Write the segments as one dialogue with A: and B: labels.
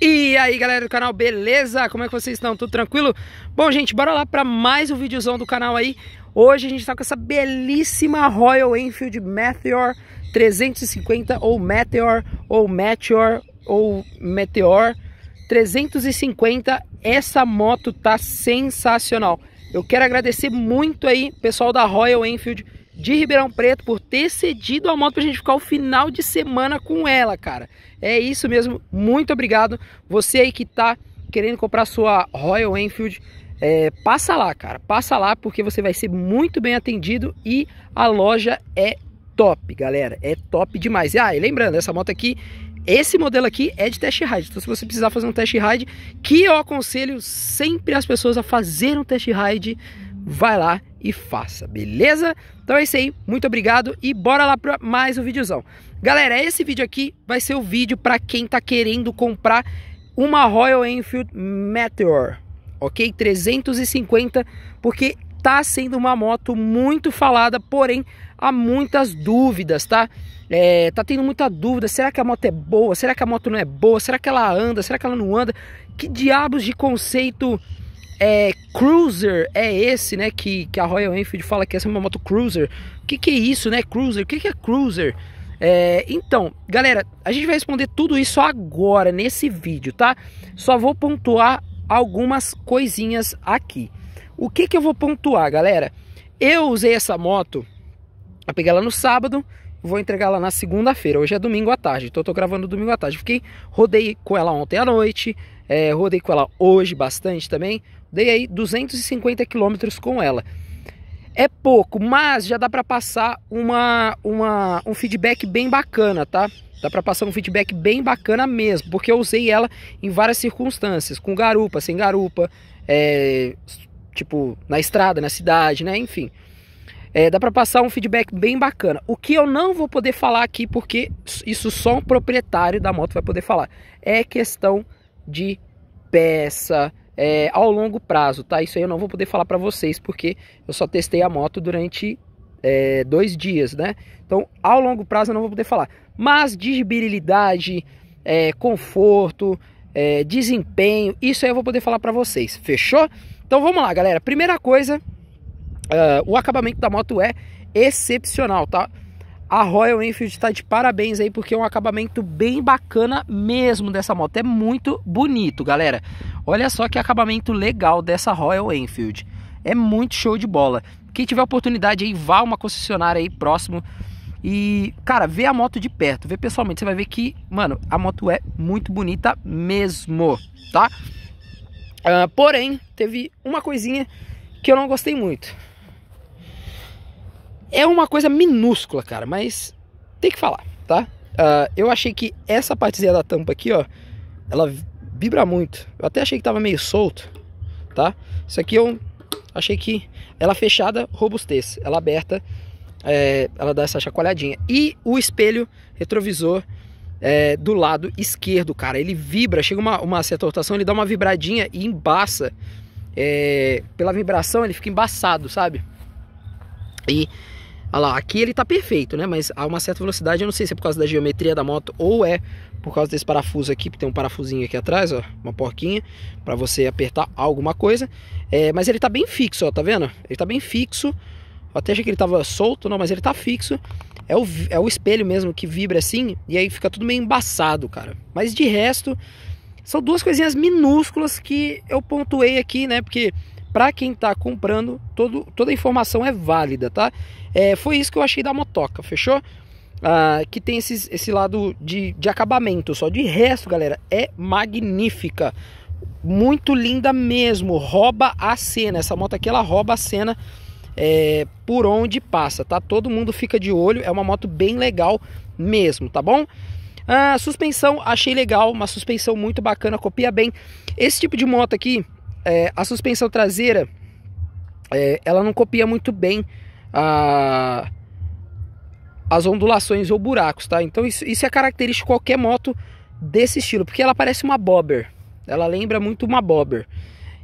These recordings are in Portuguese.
A: E aí galera do canal, beleza? Como é que vocês estão? Tudo tranquilo? Bom gente, bora lá para mais um videozão do canal aí Hoje a gente tá com essa belíssima Royal Enfield Meteor 350 ou Meteor ou Meteor ou Meteor 350 Essa moto tá sensacional Eu quero agradecer muito aí pessoal da Royal Enfield de Ribeirão Preto por ter cedido a moto pra gente ficar o final de semana com ela, cara. É isso mesmo, muito obrigado. Você aí que tá querendo comprar sua Royal Enfield, é, passa lá, cara. Passa lá porque você vai ser muito bem atendido e a loja é top, galera. É top demais. E, ah, e lembrando, essa moto aqui, esse modelo aqui é de test ride. Então, se você precisar fazer um test ride, que eu aconselho sempre as pessoas a fazer um test ride vai lá e faça, beleza? Então é isso aí, muito obrigado e bora lá para mais um videozão. Galera, esse vídeo aqui vai ser o vídeo para quem tá querendo comprar uma Royal Enfield Meteor, ok? 350, porque tá sendo uma moto muito falada, porém há muitas dúvidas, tá? É, tá tendo muita dúvida, será que a moto é boa? Será que a moto não é boa? Será que ela anda? Será que ela não anda? Que diabos de conceito é, cruiser é esse, né? Que, que a Royal Enfield fala que essa é uma moto cruiser. O que, que é isso, né? Cruiser? O que, que é cruiser? É, então, galera, a gente vai responder tudo isso agora nesse vídeo, tá? Só vou pontuar algumas coisinhas aqui. O que que eu vou pontuar, galera? Eu usei essa moto, eu peguei ela no sábado, Vou entregar ela na segunda-feira. Hoje é domingo à tarde, então eu tô gravando domingo à tarde. Fiquei, rodei com ela ontem à noite, é, rodei com ela hoje bastante também. Dei aí 250 quilômetros com ela. É pouco, mas já dá para passar uma, uma, um feedback bem bacana, tá? Dá para passar um feedback bem bacana mesmo, porque eu usei ela em várias circunstâncias, com garupa, sem garupa, é, tipo, na estrada, na cidade, né? Enfim, é, dá para passar um feedback bem bacana. O que eu não vou poder falar aqui, porque isso só um proprietário da moto vai poder falar, é questão de peça é, ao longo prazo, tá? Isso aí eu não vou poder falar para vocês, porque eu só testei a moto durante é, dois dias, né? Então, ao longo prazo eu não vou poder falar. Mas digibilidade, é, conforto, é, desempenho, isso aí eu vou poder falar para vocês. Fechou? Então vamos lá, galera. Primeira coisa, Uh, o acabamento da moto é excepcional, tá? A Royal Enfield está de parabéns aí, porque é um acabamento bem bacana mesmo dessa moto. É muito bonito, galera. Olha só que acabamento legal dessa Royal Enfield. É muito show de bola. Quem tiver oportunidade aí, vá a uma concessionária aí próximo. E, cara, vê a moto de perto, vê pessoalmente. Você vai ver que, mano, a moto é muito bonita mesmo, tá? Uh, porém, teve uma coisinha que eu não gostei muito é uma coisa minúscula, cara, mas tem que falar, tá? Uh, eu achei que essa partezinha da tampa aqui, ó, ela vibra muito. Eu até achei que tava meio solto, tá? Isso aqui eu achei que ela é fechada, robustez. Ela é aberta, é, ela dá essa chacoalhadinha. E o espelho retrovisor é, do lado esquerdo, cara. Ele vibra, chega uma, uma certa rotação, ele dá uma vibradinha e embaça. É, pela vibração ele fica embaçado, sabe? E Olha lá, aqui ele tá perfeito, né? Mas a uma certa velocidade, eu não sei se é por causa da geometria da moto ou é por causa desse parafuso aqui, que tem um parafusinho aqui atrás, ó, uma porquinha, para você apertar alguma coisa. É, mas ele tá bem fixo, ó, tá vendo? Ele tá bem fixo. Eu até achei que ele tava solto, não, mas ele tá fixo. É o, é o espelho mesmo que vibra assim, e aí fica tudo meio embaçado, cara. Mas de resto, são duas coisinhas minúsculas que eu pontuei aqui, né? Porque para quem está comprando, todo, toda a informação é válida, tá? É, foi isso que eu achei da motoca, fechou? Ah, que tem esses, esse lado de, de acabamento só. De resto, galera, é magnífica. Muito linda mesmo. Rouba a cena. Essa moto aqui, ela rouba a cena é, por onde passa, tá? Todo mundo fica de olho. É uma moto bem legal mesmo, tá bom? Ah, suspensão, achei legal. Uma suspensão muito bacana, copia bem. Esse tipo de moto aqui é, a suspensão traseira é, ela não copia muito bem a, as ondulações ou buracos, tá? Então isso, isso é característico de qualquer moto desse estilo, porque ela parece uma bobber. Ela lembra muito uma bobber.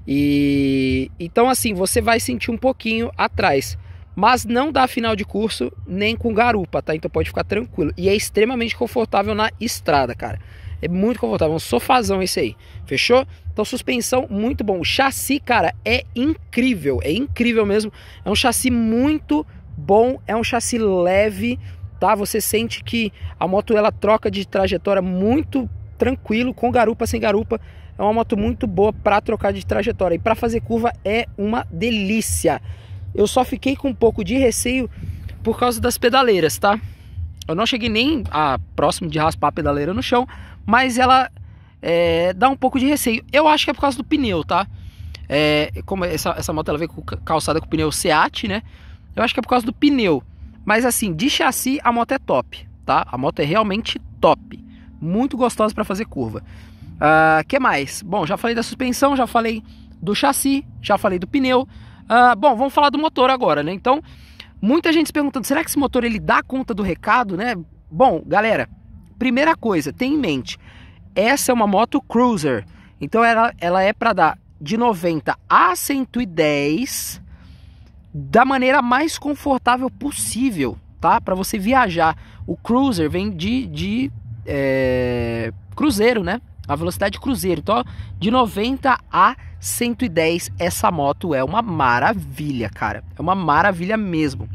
A: E então assim, você vai sentir um pouquinho atrás, mas não dá final de curso nem com garupa, tá? Então pode ficar tranquilo. E é extremamente confortável na estrada, cara. É muito confortável, um sofazão esse aí. Fechou? Então suspensão muito bom. O chassi, cara, é incrível, é incrível mesmo. É um chassi muito bom, é um chassi leve, tá? Você sente que a moto ela troca de trajetória muito tranquilo, com garupa, sem garupa. É uma moto muito boa para trocar de trajetória e para fazer curva é uma delícia. Eu só fiquei com um pouco de receio por causa das pedaleiras, tá? Eu não cheguei nem a próximo de raspar a pedaleira no chão, mas ela é, dá um pouco de receio. Eu acho que é por causa do pneu, tá? É, como essa, essa moto ela vem com, calçada com pneu Seat, né? Eu acho que é por causa do pneu. Mas assim, de chassi a moto é top, tá? A moto é realmente top. Muito gostosa para fazer curva. Uh, que mais? Bom, já falei da suspensão, já falei do chassi, já falei do pneu. Uh, bom, vamos falar do motor agora, né? Então, muita gente se perguntando, será que esse motor ele dá conta do recado, né? Bom, galera, primeira coisa, tem em mente, essa é uma moto cruiser. Então ela, ela é para dar de 90 a 110 da maneira mais confortável possível, tá? Para você viajar. O cruiser vem de, de é, cruzeiro, né? A velocidade cruzeiro. Então, de 90 a 110, essa moto é uma maravilha, cara. É uma maravilha mesmo.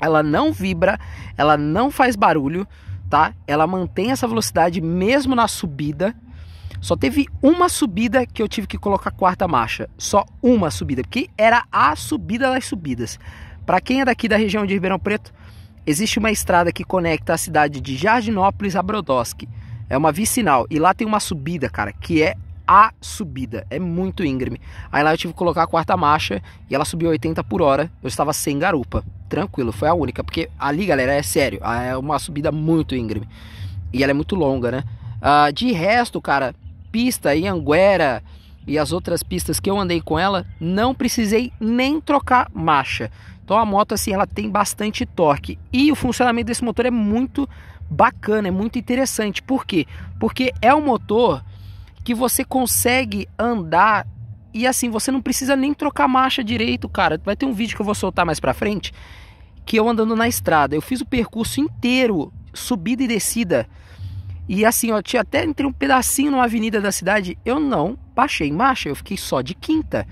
A: Ela não vibra, ela não faz barulho tá? Ela mantém essa velocidade mesmo na subida. Só teve uma subida que eu tive que colocar quarta marcha, só uma subida, porque era a subida das subidas. Para quem é daqui da região de Ribeirão Preto, existe uma estrada que conecta a cidade de Jardinópolis a Brodowski. É uma vicinal e lá tem uma subida, cara, que é a subida, é muito íngreme. Aí lá eu tive que colocar a quarta marcha e ela subiu 80 por hora, eu estava sem garupa, tranquilo, foi a única, porque ali, galera, é sério, ah, é uma subida muito íngreme e ela é muito longa, né? Uh, de resto, cara, pista em Anguera e as outras pistas que eu andei com ela, não precisei nem trocar marcha. Então a moto assim, ela tem bastante torque e o funcionamento desse motor é muito bacana, é muito interessante. Por quê? Porque é um motor que você consegue andar e assim, você não precisa nem trocar marcha direito, cara. Vai ter um vídeo que eu vou soltar mais pra frente, que eu andando na estrada. Eu fiz o percurso inteiro, subida e descida. E assim, ó, tinha até entre um pedacinho numa avenida da cidade, eu não baixei marcha, eu fiquei só de quinta.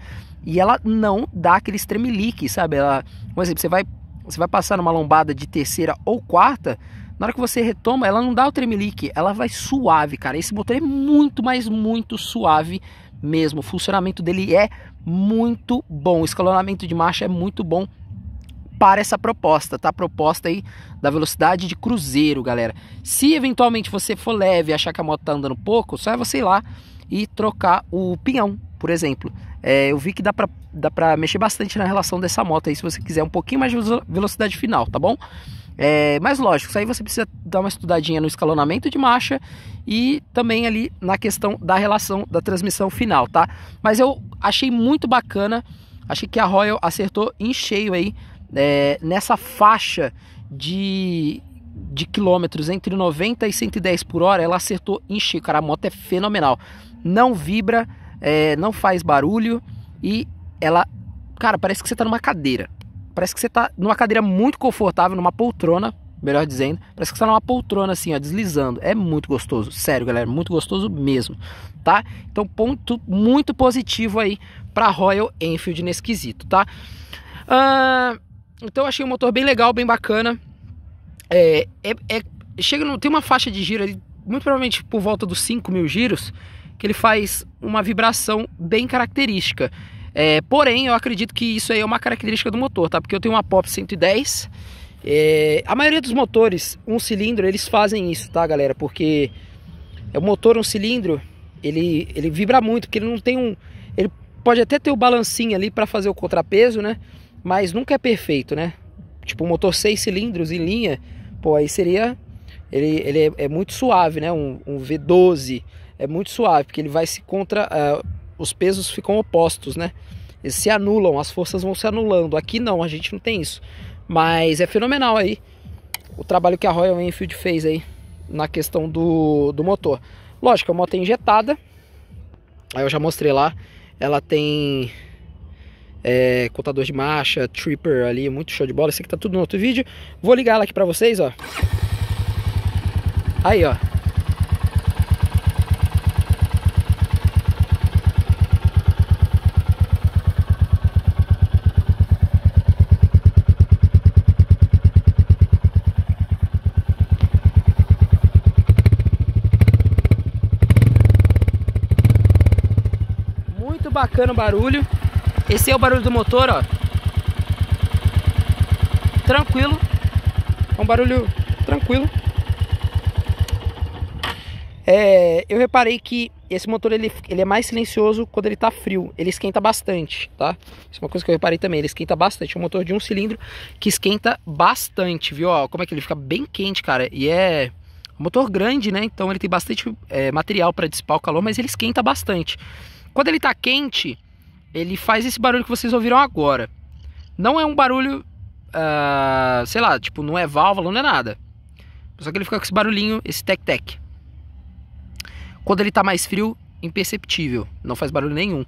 A: E ela não dá aquele tremelique, sabe? Ela, por exemplo, você vai, você vai passar numa lombada de terceira ou quarta, na hora que você retoma, ela não dá o tremelique, ela vai suave, cara. Esse motor é muito, mas muito suave mesmo. O funcionamento dele é muito bom. O escalonamento de marcha é muito bom para essa proposta, tá? Proposta aí da velocidade de cruzeiro, galera. Se eventualmente você for leve e achar que a moto tá andando pouco, só é você ir lá e trocar o pinhão, por exemplo. É, eu vi que dá pra, dá pra mexer bastante na relação dessa moto aí, se você quiser um pouquinho mais de velocidade final, tá bom? É, mas lógico, isso aí você precisa dar uma estudadinha no escalonamento de marcha e também ali na questão da relação da transmissão final, tá? Mas eu achei muito bacana, achei que a Royal acertou em cheio aí é, nessa faixa de, de quilômetros entre 90 e 110 por hora, ela acertou em cheio, cara, a moto é fenomenal. Não vibra, é, não faz barulho e ela, cara, parece que você tá numa cadeira. Parece que você tá numa cadeira muito confortável, numa poltrona, melhor dizendo. Parece que você tá numa poltrona assim, ó, deslizando. É muito gostoso, sério, galera, muito gostoso mesmo, tá? Então, ponto muito positivo aí para Royal Enfield nesse quesito, tá? Uh, então, achei um motor bem legal, bem bacana. É, é, é, chega no, tem uma faixa de giro ali, muito provavelmente por volta dos 5 mil giros, que ele faz uma vibração bem característica é, porém, eu acredito que isso aí é uma característica do motor, tá? Porque eu tenho uma Pop 110. É, a maioria dos motores, um cilindro, eles fazem isso, tá, galera? Porque é o motor, um cilindro, ele, ele vibra muito, porque ele não tem um... Ele pode até ter o balancinho ali para fazer o contrapeso, né? Mas nunca é perfeito, né? Tipo, um motor seis cilindros em linha, pô, aí seria... Ele, ele é, é muito suave, né? Um, um V12 é muito suave, porque ele vai se contra... Uh, os pesos ficam opostos, né? Eles se anulam, as forças vão se anulando. Aqui não, a gente não tem isso. Mas é fenomenal aí o trabalho que a Royal Enfield fez aí na questão do, do motor. Lógico, a moto é injetada. Aí eu já mostrei lá. Ela tem é, contador de marcha, tripper ali, muito show de bola. Isso aqui tá tudo no outro vídeo. Vou ligar ela aqui pra vocês, ó. Aí, ó. bacana o barulho. Esse é o barulho do motor, ó. Tranquilo. É um barulho tranquilo. É, eu reparei que esse motor ele, ele é mais silencioso quando ele está frio. Ele esquenta bastante, tá? Isso é uma coisa que eu reparei também. Ele esquenta bastante. É um motor de um cilindro que esquenta bastante, viu? Ó, como é que ele fica bem quente, cara. E é um motor grande, né? Então ele tem bastante é, material para dissipar o calor, mas ele esquenta bastante. Quando ele tá quente, ele faz esse barulho que vocês ouviram agora. Não é um barulho, uh, sei lá, tipo, não é válvula, não é nada. Só que ele fica com esse barulhinho, esse tec-tec. Quando ele tá mais frio, imperceptível, não faz barulho nenhum.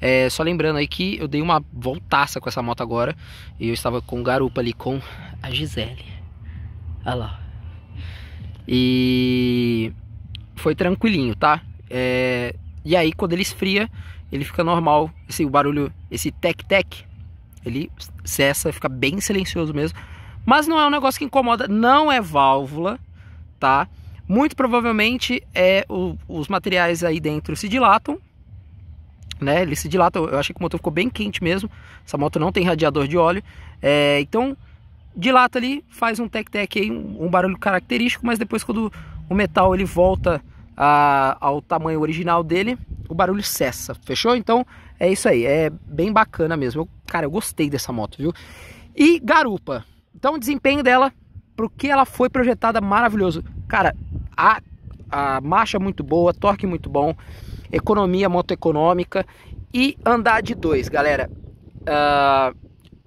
A: É, só lembrando aí que eu dei uma voltaça com essa moto agora e eu estava com garupa ali com a Gisele. Olha lá. E foi tranquilinho, tá? É, e aí quando ele esfria, ele fica normal, esse o barulho, esse tec-tec, ele cessa, fica bem silencioso mesmo. Mas não é um negócio que incomoda, não é válvula, tá? Muito provavelmente é o, os materiais aí dentro se dilatam, né? Ele se dilata, eu achei que o motor ficou bem quente mesmo. Essa moto não tem radiador de óleo, é, então dilata ali, faz um tec-tec aí, um, um barulho característico, mas depois quando o metal ele volta a, ao tamanho original dele, o barulho cessa, fechou? Então é isso aí, é bem bacana mesmo. Eu, cara, eu gostei dessa moto, viu? E garupa. Então o desempenho dela, pro que ela foi projetada, maravilhoso. Cara, a, a marcha muito boa, torque muito bom, economia, moto econômica e andar de dois, galera. Uh,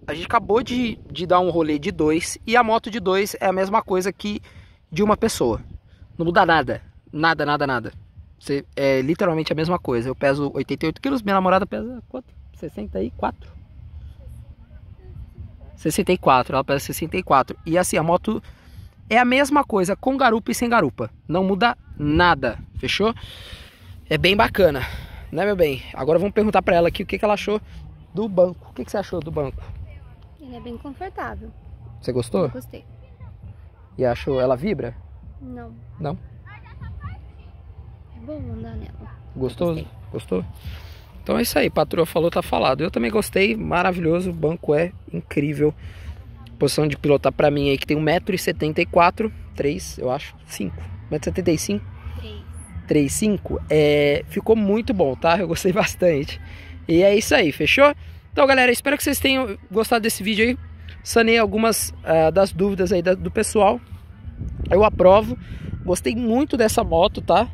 A: a gente acabou de, de dar um rolê de dois e a moto de dois é a mesma coisa que de uma pessoa. Não muda nada. Nada, nada, nada. Você, é literalmente a mesma coisa. Eu peso 88 quilos, minha namorada pesa quanto? 64? 64, ela pesa 64. E assim, a moto é a mesma coisa com garupa e sem garupa. Não muda nada, fechou? É bem bacana, né, meu bem? Agora vamos perguntar para ela aqui o que, que ela achou do banco. O que, que você achou do banco? Ele é bem confortável. Você gostou? Eu gostei. E achou, ela vibra? Não. Não? bom andar nela. Gostoso? Gostou? Então é isso aí, patroa falou, tá falado. Eu também gostei, maravilhoso, o banco é incrível. Posição de pilotar pra mim aí que tem 1,74m, 3, eu acho, 5. 1,75m? 3. 3,5? É, ficou muito bom, tá? Eu gostei bastante. E é isso aí, fechou? Então, galera, espero que vocês tenham gostado desse vídeo aí. Sanei algumas uh, das dúvidas aí da, do pessoal. Eu aprovo. Gostei muito dessa moto, tá?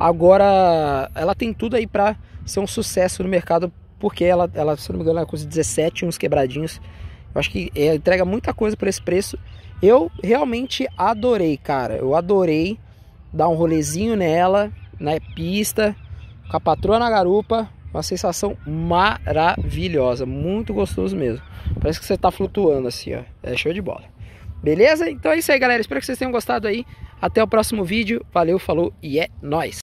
A: Agora, ela tem tudo aí para ser um sucesso no mercado, porque ela, ela se não me engano, ela custa 17, uns quebradinhos. Eu acho que é, entrega muita coisa por esse preço. Eu realmente adorei, cara. Eu adorei dar um rolezinho nela, na pista, com a patroa na garupa. Uma sensação maravilhosa, muito gostoso mesmo. Parece que você está flutuando assim, ó. É show de bola. Beleza? Então é isso aí, galera. Espero que vocês tenham gostado aí. Até o próximo vídeo. Valeu, falou e é nóis!